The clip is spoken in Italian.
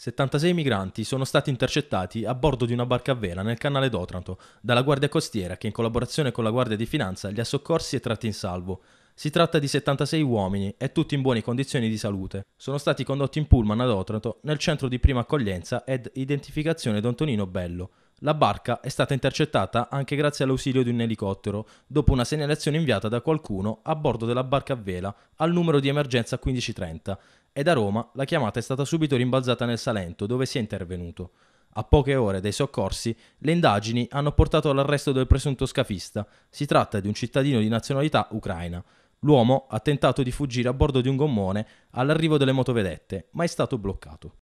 76 migranti sono stati intercettati a bordo di una barca a vela nel canale d'Otranto dalla Guardia Costiera che in collaborazione con la Guardia di Finanza li ha soccorsi e tratti in salvo. Si tratta di 76 uomini e tutti in buone condizioni di salute. Sono stati condotti in pullman ad Otranto nel centro di prima accoglienza ed identificazione Don Tonino Bello, la barca è stata intercettata anche grazie all'ausilio di un elicottero, dopo una segnalazione inviata da qualcuno a bordo della barca a vela al numero di emergenza 1530 e da Roma la chiamata è stata subito rimbalzata nel Salento dove si è intervenuto. A poche ore dai soccorsi, le indagini hanno portato all'arresto del presunto scafista. Si tratta di un cittadino di nazionalità ucraina. L'uomo ha tentato di fuggire a bordo di un gommone all'arrivo delle motovedette, ma è stato bloccato.